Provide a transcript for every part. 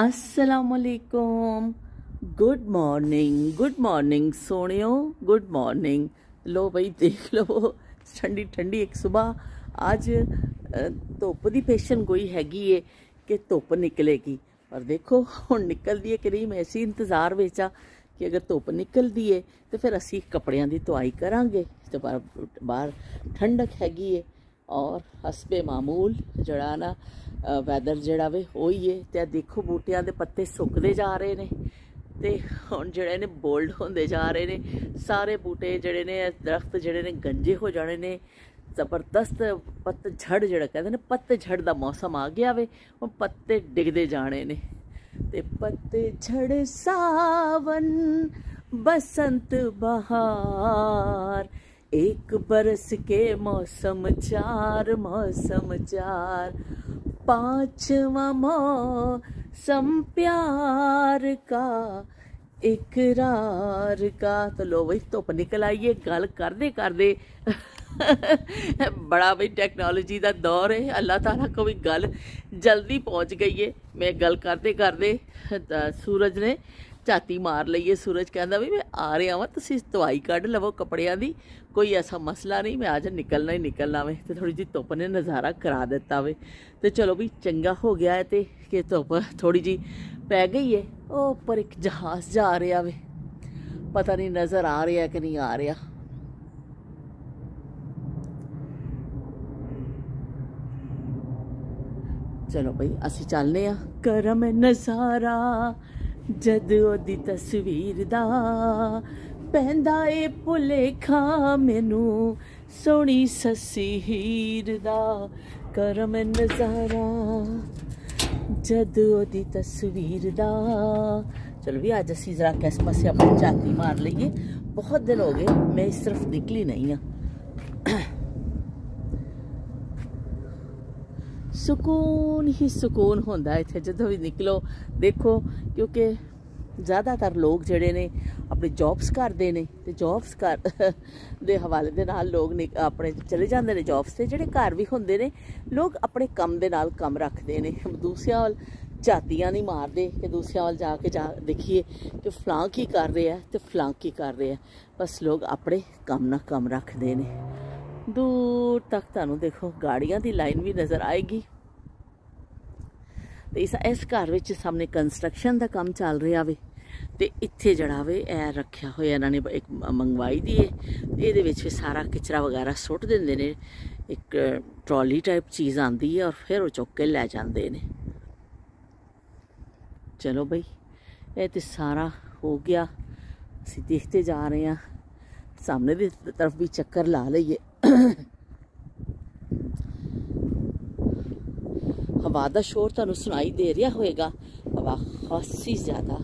ਅਲੈਕੁਮ good morning good morning ਸੋਣਿਓ good morning ਲੋ ਬਈ ਦੇਖ ਲੋ ਠੰਡੀ ਠੰਡੀ ਇੱਕ ਸਵੇਰ ਅੱਜ ਧੁੱਪ ਦੀ ਪੇਸ਼ਨ ਕੋਈ ਹੈਗੀ ਏ ਕਿ ਧੁੱਪ ਨਿਕਲੇਗੀ ਪਰ ਦੇਖੋ ਹੁਣ ਨਿਕਲਦੀ ਏ ਕਿ ਨਹੀਂ ਮੈਂ ਅਸੀਂ ਇੰਤਜ਼ਾਰ ਵਿੱਚ ਆ ਕਿ ਅਗਰ ਧੁੱਪ ਨਿਕਲਦੀ ਏ ਤੇ ਫਿਰ ਅਸੀਂ ਕੱਪੜਿਆਂ ਦੀ ਧੁਆਈ ਕਰਾਂਗੇ ਤੇ ਬਾਹਰ ਠੰਡਕ ਹੈਗੀ ਏ ਔਰ ਹਸਬੇ ਮਾਮੂਲ ਜਿਹੜਾ ਨਾ ਵੈਦਰ ਜਿਹੜਾ ਵੇ ਉਹੀ ਏ ਤੇ ਆ ਦੇਖੋ ਬੂਟਿਆਂ ਦੇ ਪੱਤੇ ਸੁੱਕਦੇ ਜਾ ਰਹੇ ਨੇ ਤੇ ਹੁਣ ਜਿਹੜੇ ਨੇ ਬੋਲਡ ਹੁੰਦੇ ਜਾ ਰਹੇ ਨੇ ਸਾਰੇ ਬੂਟੇ ਜਿਹੜੇ ਨੇ ਦਰਖਤ ਜਿਹੜੇ ਨੇ ਗੰਜੇ ਹੋ ਜਾਣੇ ਨੇ ਜ਼ਬਰਦਸਤ ਪੱਤ ਝੜ ਜਿਹੜਾ ਕਹਿੰਦੇ ਨੇ ਪੱਤ ਝੜ ਦਾ ਮੌਸਮ ਆ ਗਿਆ ਵੇ ਹੁਣ ਪੱਤੇ ਡਿੱਗਦੇ ਜਾਣੇ ਨੇ ਤੇ ਪੱਤੇ ਝੜ ਸਾਵਨ ਬਸੰਤ ਬਹਾਰ एक बरस के मौसम चार मौसम चार पांचवा मौसम प्यार का इकरार का तो लो भाई धुप तो निकल आई है गल करदे करदे बड़ा भाई टेक्नोलॉजी का दौर है अल्लाह ताला को भी गल जल्दी पहुंच गई है मैं गल करते करते सूरज ने ਝਾਤੀ ਮਾਰ ਲਈਏ ਸੂਰਜ ਕਹਿੰਦਾ ਵੀ ਮੈਂ ਆ ਰਿਹਾ ਵਾਂ ਤੁਸੀਂ ਦਵਾਈ ਕੱਢ ਲਵੋ ਕਪੜਿਆਂ ਦੀ ਕੋਈ ਐਸਾ ਮਸਲਾ ਨਹੀਂ ਮੈਂ ਅੱਜ ਨਿਕਲਣਾ ਹੀ ਨਿਕਲਣਾ ਵੇ ਤੇ ਥੋੜੀ ਜੀ ਧੁੱਪ ਨੇ ਨਜ਼ਾਰਾ ਕਰਾ ਦਿੱਤਾ ਵੇ ਤੇ ਚਲੋ ਵੀ ਚੰਗਾ ਹੋ ਗਿਆ ਹੈ ਤੇ ਕਿ ਧੁੱਪ ਥੋੜੀ ਜੀ ਪੈ ਗਈ ਏ ਉਹ ਉੱਪਰ ਇੱਕ ਜਹਾਜ਼ ਜਾ ਰਿਹਾ ਵੇ ਪਤਾ ਨਹੀਂ ਨਜ਼ਰ ਆ ਰਿਹਾ ਕਿ ਨਹੀਂ ਆ ਰਿਹਾ ਚਲੋ ਭਈ ਅਸੀਂ ਚੱਲਨੇ ਆ ਕਰਮ ਨਜ਼ਾਰਾ ਜਦ ਉਹਦੀ ਤਸਵੀਰ ਦਾ ਪੈਂਦਾ ਏ ਭੁਲੇਖਾ ਮੈਨੂੰ ਸੋਹਣੀ ਸੱਸੀ ਹੀਰ ਦਾ ਕਰਮ ਨਜ਼ਾਰਾ ਜਦ ਉਹਦੀ ਤਸਵੀਰ ਦਾ ਚਲ ਵੀ ਅੱਜ ਅਸੀਂ ਜ਼ਰਾ ਕਿਸ ਪਾਸੇ ਆਪਣੀ ਚਾਤੀ ਮਾਰ ਲਈਏ ਬਹੁਤ ਦਿਨ ਹੋ ਗਏ ਮੈਂ ਸਿਰਫ ਨਿਕਲੀ ਨਹੀਂ ਆ ਸਕੂਨ ਹੀ ਸਕੂਨ ਹੁੰਦਾ ਇੱਥੇ ਜਦੋਂ ਵੀ ਨਿਕਲੋ ਦੇਖੋ ਕਿਉਂਕਿ ਜ਼ਿਆਦਾਤਰ ਲੋਕ ਜਿਹੜੇ ਨੇ ਆਪਣੇ ਜੌਬਸ ਕਰਦੇ ਨੇ ਤੇ ਜੌਬਸ ਕਰ ਦੇ ਹਵਾਲੇ ਦੇ ਨਾਲ ਲੋਕ ਆਪਣੇ ਚਲੇ ਜਾਂਦੇ ਨੇ ਜੌਬਸ ਤੇ ਜਿਹੜੇ ਘਰ ਵੀ ਹੁੰਦੇ ਨੇ ਲੋਕ ਆਪਣੇ ਕੰਮ ਦੇ ਨਾਲ ਕੰਮ ਰੱਖਦੇ ਨੇ ਦੂਸਰਿਆਂ ਵੱਲ ਚਾਤੀਆਂ ਨਹੀਂ ਮਾਰਦੇ ਕਿ ਦੂਸਰਿਆਂ ਵੱਲ ਜਾ ਕੇ ਜਾ ਦੇਖੀਏ ਕਿ ਫਲਾਂ ਕੀ ਕਰ ਰਿਹਾ ਤੇ ਫਲਾਂ ਕੀ ਕਰ ਰਿਹਾ ਬਸ ਲੋਕ ਆਪਣੇ ਕੰਮ ਨਾਲ ਕੰਮ ਰੱਖਦੇ ਨੇ ਦੂਰ ਤੱਕ ਤੁਹਾਨੂੰ ਦੇਖੋ ਗਾੜੀਆਂ ਦੀ ਲਾਈਨ ਵੀ ਨਜ਼ਰ ਆਏਗੀ ਤੇ ਇਸ ਇਸ ਘਰ ਵਿੱਚ ਸਾਹਮਣੇ ਕੰਸਟਰਕਸ਼ਨ ਦਾ ਕੰਮ ਚੱਲ ਰਿਹਾ ਵੇ ਤੇ ਇੱਥੇ ਜੜਾ ਵੇ ਐ ਰੱਖਿਆ ਹੋਇਆ ਇਹਨਾਂ ਨੇ ਇੱਕ ਮੰਗਵਾਈ ਦੀ ਏ ਇਹਦੇ ਵਿੱਚ ਵੀ ਸਾਰਾ ਕਿਚਰਾ ਵਗੈਰਾ ਸੁੱਟ ਦਿੰਦੇ ਨੇ ਇੱਕ ਟਰਾਲੀ ਟਾਈਪ ਚੀਜ਼ ਆਂਦੀ ਹੈ ਔਰ ਫਿਰ ਉਹ ਚੁੱਕ ਕੇ ਲੈ ਜਾਂਦੇ ਨੇ ਚਲੋ ਬਈ ਇਹ ਤੇ ਸਾਰਾ ਹੋ ਗਿਆ ਅਸੀਂ ਦੇਖਦੇ ਜਾ ਰਹੇ ਹਾਂ ਸਾਹਮਣੇ ਦੀ ਤਰਫ ਵੀ ਚੱਕਰ ਲਾ ਲਈਏ ਹਵਾ ਦਾ ਸ਼ੋਰ ਤੁਹਾਨੂੰ ਸੁਣਾਈ ਦੇ ਰਿਹਾ ਹੋਵੇਗਾ ਹਵਾ ਖਾਸੀ ਜ਼ਿਆਦਾ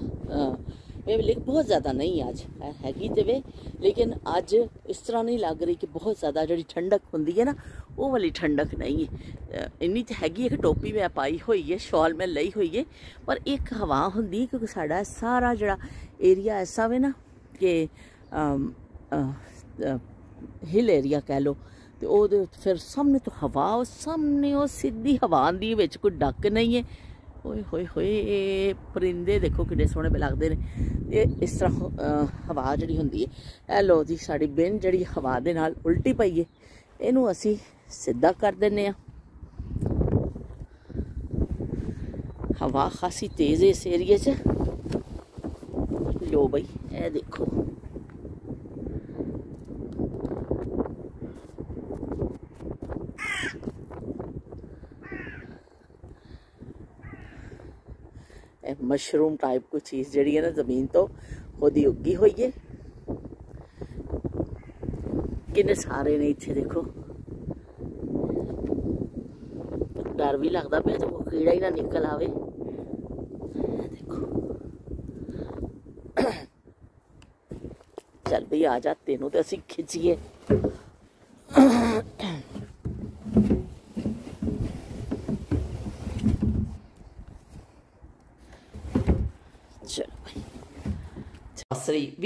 ਮੈਂ ਲਿਖ ਬਹੁਤ ਜ਼ਿਆਦਾ ਨਹੀਂ ਅੱਜ ਹੈਗੀ ਤੇ ਵੇ ਲੇਕਿਨ ਅੱਜ ਇਸ ਤਰ੍ਹਾਂ ਨਹੀਂ ਲੱਗ ਰਹੀ ਕਿ ਬਹੁਤ ਜ਼ਿਆਦਾ ਜਿਹੜੀ ਠੰਡਕ ਹੁੰਦੀ ਹੈ ਨਾ ਉਹ ਵਾਲੀ ਠੰਡਕ ਨਹੀਂ ਹੈ ਇੰਨੀ ਤੇ ਹੈਗੀ ਇੱਕ ਕਿ ਟੋਪੀ ਮੈਂ ਪਾਈ ਹੋਈ ਹੈ ਸ਼ਾਲ ਮੈਂ ਲਈ ਹੋਈ ਹੈ ਪਰ ਇੱਕ ਹਵਾ ਹੁੰਦੀ ਕਿਉਂਕਿ ਸਾਡਾ ਸਾਰਾ ਜਿਹੜਾ ਏਰੀਆ ਐਸਾ ਵੇ ਨਾ ਕਿ ਹਿਲ ਏਰੀਆ ਕਹਿ ਲੋ ਤੇ ਉਹਦੇ ਫਿਰ ਸਾਹਮਣੇ ਤੋਂ ਹਵਾ ਉਹ ਸਾਹਮਣੇ ਉਹ ਸਿੱਧੀ ਹਵਾ ਆਂਦੀ ਵਿੱਚ ਕੋਈ ਡੱਕ ਨਹੀਂ ਹੈ ਓਏ ਹੋਏ ਹੋਏ ਪਰਿੰਦੇ ਦੇਖੋ ਕਿੰਨੇ ਸੋਹਣੇ ਬਿ ਲੱਗਦੇ ਨੇ ਇਹ ਇਸ ਤਰ੍ਹਾਂ ਹਵਾ ਜਿਹੜੀ ਹੁੰਦੀ ਹੈ ਇਹ ਲੋ ਜੀ ਸਾਡੀ ਬਿਨ ਜਿਹੜੀ ਹਵਾ ਦੇ ਨਾਲ ਉਲਟੀ ਪਈ ਹੈ ਇਹਨੂੰ ਅਸੀਂ ਸਿੱਧਾ ਕਰ ਦਿੰਨੇ ਆ ਹਵਾ ਖਾਸੀ ਤੇਜ਼ ਹੈ ਇਸ ਏਰੀਏ 'ਚ ਲੋ ਬਈ ਇਹ ਦੇਖੋ ਮਸ਼ਰੂਮ ਟਾਈਪ ਕੋਈ ਚੀਜ਼ ਜਿਹੜੀ ਹੈ ਨਾ ਜ਼ਮੀਨ ਤੋਂ ਖੁਦ ਹੀ ਉੱਗੀ ਹੋਈ ਹੈ ਕਿੰਨੇ ਸਾਰੇ ਨੇ ਇੱਥੇ ਦੇਖੋ ਡਰ ਵੀ ਲੱਗਦਾ ਪਿਆ ਜੇ ਕੋਈ ਕੀੜਾ ਹੀ ਨਾ ਨਿਕਲ ਆਵੇ ਦੇਖੋ ਚੱਲ ਵੀ ਆ ਜਾ ਤੈਨੂੰ ਤੇ ਅਸੀਂ ਖਿੱਚੀਏ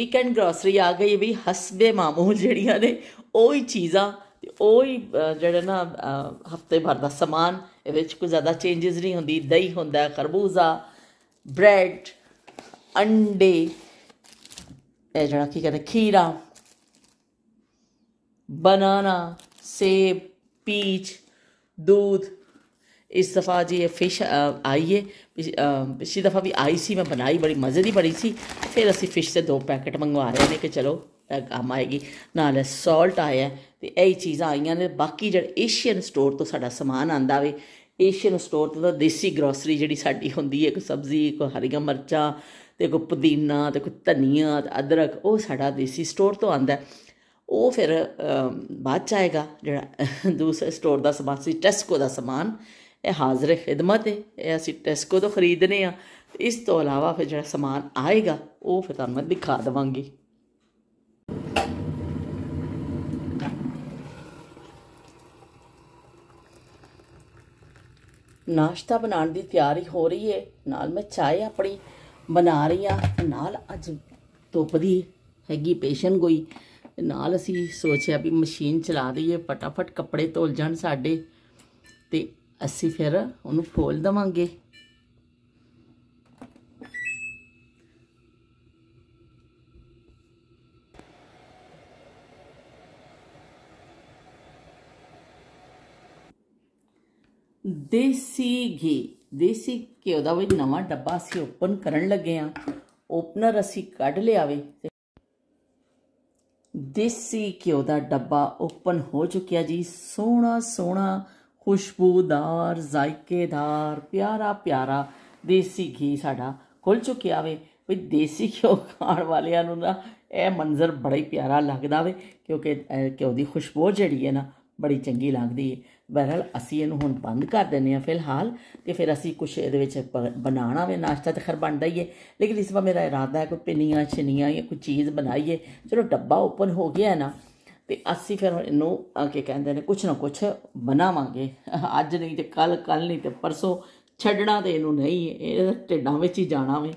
ਵੀਕਐਂਡ ਗਰੋਸਰੀ ਆ ਗਈ ਵੀ ਹਸਬੇ ਮਾਮੂਲ ਜਿਹੜੀਆਂ ਨੇ ਉਹੀ ਚੀਜ਼ਾਂ ਤੇ ਉਹੀ ਜਿਹੜਾ ਨਾ ਹਫਤੇ ਭਰ ਦਾ ਸਮਾਨ ਇਹ ਵਿੱਚ ਕੋਈ ਜ਼ਿਆਦਾ ਚੇਂਜਸ ਨਹੀਂ ਹੁੰਦੀ ਦਹੀਂ ਹੁੰਦਾ ਖਰਬੂਜ਼ਾ ਬ੍ਰੈਡ ਅੰਡੇ ਇਹ ਜਿਹੜਾ ਕੀ ਕਹਿੰਦੇ ਖੀਰਾ ਬਨਾਨਾ ਸੇਬ ਪੀਚ ਦੁੱਧ ਇਸ ਦਫਾ ਜੀ ਇਹ ਫਿਸ਼ ਆਈ है ਪਿਛਲੀ ਦਫਾ ਵੀ ਆਈ ਸੀ ਮੈਂ ਬਣਾਈ ਬੜੀ ਮਜ਼ੇ ਦੀ ਬਣੀ ਸੀ ਫਿਰ ਅਸੀਂ ਫਿਸ਼ ਦੇ ਦੋ ਪੈਕਟ ਮੰਗਵਾ ਰਹੇ ਨੇ ਕਿ ਚਲੋ ਕੰਮ ਆਏਗੀ ਨਾਲ ਸਾਲਟ ਆਇਆ ਤੇ ਇਹ ਚੀਜ਼ਾਂ ਆਈਆਂ ਨੇ ਬਾਕੀ ਜਿਹੜਾ ਏਸ਼ੀਅਨ ਸਟੋਰ ਤੋਂ ਸਾਡਾ ਸਮਾਨ ਆਂਦਾ ਵੇ ਏਸ਼ੀਅਨ ਸਟੋਰ ਤੋਂ ਤਾਂ ਦੇਸੀ ਗਰੋਸਰੀ ਜਿਹੜੀ ਸਾਡੀ ਹੁੰਦੀ ਹੈ ਕੋਈ ਸਬਜ਼ੀ ਕੋਈ ਹਰੀਆਂ ਮਿਰਚਾਂ ਤੇ ਕੋਈ ਪੁਦੀਨਾ ਤੇ ਕੋਈ ਧਨੀਆ ਤੇ ਅਦਰਕ ਉਹ ਸਾਡਾ ਦੇਸੀ ਸਟੋਰ ਤੋਂ ਆਂਦਾ ਉਹ ਫਿਰ ਬਾਅਦ ਚ ਆਏਗਾ ਜਿਹੜਾ ਦੂਸਰੇ ਸਟੋਰ ਦਾ ਸਮਾਨ ਸੀ ਟੈਸਕੋ ਦਾ ਸਮਾਨ ਇਹ ਹਾਜ਼ਰ ਖਿਦਮਤ ਹੈ ਇਹ ਅਸੀਂ ਟੈਸਕੋ ਤੋਂ ਖਰੀਦਨੇ ਆ ਇਸ ਤੋਂ ਇਲਾਵਾ ਫਿਰ ਜਿਹੜਾ ਸਮਾਨ ਆਏਗਾ ਉਹ ਫਿਰ ਤੁਹਾਨੂੰ ਮੈਂ ਦਿਖਾ ਦਵਾਂਗੀ ਨਾਸ਼ਤਾ ਬਣਾਉਣ ਦੀ ਤਿਆਰੀ ਹੋ ਰਹੀ ਹੈ ਨਾਲ ਮੈਂ ਚਾਹ ਆਪਣੀ ਬਣਾ ਰਹੀ ਆ ਨਾਲ ਅੱਜ ਧੁੱਪ ਦੀ ਹੈਗੀ ਪੇਸ਼ਨ ਗੋਈ ਨਾਲ ਅਸੀਂ ਸੋਚਿਆ ਵੀ ਮਸ਼ੀਨ ਚਲਾ ਦਈਏ ਫਟਾਫਟ ਕੱਪੜੇ ਧੋਲ ਜਾਣ ਸਾਡੇ ਤੇ ਅਸੀਂ ਫਿਰ ਉਹਨੂੰ ਫੋਲ ਦਵਾਂਗੇ ਦੇਸੀ ਘੀ ਦੇਸੀ ਘਿਓ ਦਾ ਵੀ ਨਵਾਂ ਡੱਬਾ ਸੀ ਓਪਨ ਕਰਨ ਲੱਗੇ ਆ ਓਪਨਰ ਅਸੀਂ ਕੱਢ ਲਿਆਵੇ ਦੇਸੀ ਘਿਓ ਦਾ ਡੱਬਾ ਓਪਨ ਹੋ ਚੁੱਕਿਆ ਜੀ ਸੋਹਣਾ ਸੋਹਣਾ ਖੁਸ਼ਬੂਦਾਰ ਜ਼ਾਇਕੇਦਾਰ ਪਿਆਰਾ ਪਿਆਰਾ ਦੇਸੀ ਘੀ ਸਾਡਾ ਖੁੱਲ ਚੁੱਕਿਆ ਵੇ ਵੀ ਦੇਸੀ ਘਿਓ ਖਾਣ ਵਾਲਿਆਂ ਨੂੰ ਨਾ ਇਹ ਮੰਜ਼ਰ ਬੜਾ ਹੀ ਪਿਆਰਾ ਲੱਗਦਾ ਵੇ ਕਿਉਂਕਿ ਘਿਓ ਦੀ ਖੁਸ਼ਬੂ ਜਿਹੜੀ ਹੈ ਨਾ ਬੜੀ ਚੰਗੀ ਲੱਗਦੀ ਹੈ ਬਹਰਲ ਅਸੀਂ ਇਹਨੂੰ ਹੁਣ ਬੰਦ ਕਰ ਦਿੰਨੇ ਆ ਫਿਲਹਾਲ ਤੇ ਫਿਰ ਅਸੀਂ ਕੁਝ ਇਹਦੇ ਵਿੱਚ ਬਣਾਣਾ ਵੇ ਨਾਸ਼ਤਾ ਤੇ ਖਰ ਬਣਦਾ ਹੀ ਹੈ ਲੇਕਿਨ ਇਸ ਵਾਰ ਮੇਰਾ ਇਰਾਦਾ ਹੈ ਕੋਈ ਪਿੰਨੀਆਂ ਛਨੀਆਂ ਜਾਂ ਕੋਈ ਚੀਜ਼ ਬਣਾਈਏ ਚਲੋ ਡੱਬਾ ਓਪਨ ਹੋ ਗਿਆ ਹੈ ਨਾ ਤੇ ਅਸੀਂ ਫਿਰ ਇਹਨੂੰ ਆ ਕੇ ਕਹਿੰਦੇ ਨੇ ਕੁਛ ਨਾ ਕੁਛ ਬਣਾਵਾਂਗੇ ਅੱਜ ਨਹੀਂ ਤੇ ਕੱਲ ਕੱਲ ਨਹੀਂ ਤੇ ਪਰਸੋਂ ਛੱਡਣਾ ਤੇ ਇਹਨੂੰ ਨਹੀਂ ਇਹ ਢਿੱਡਾਂ ਵਿੱਚ ਹੀ ਜਾਣਾ ਵੇ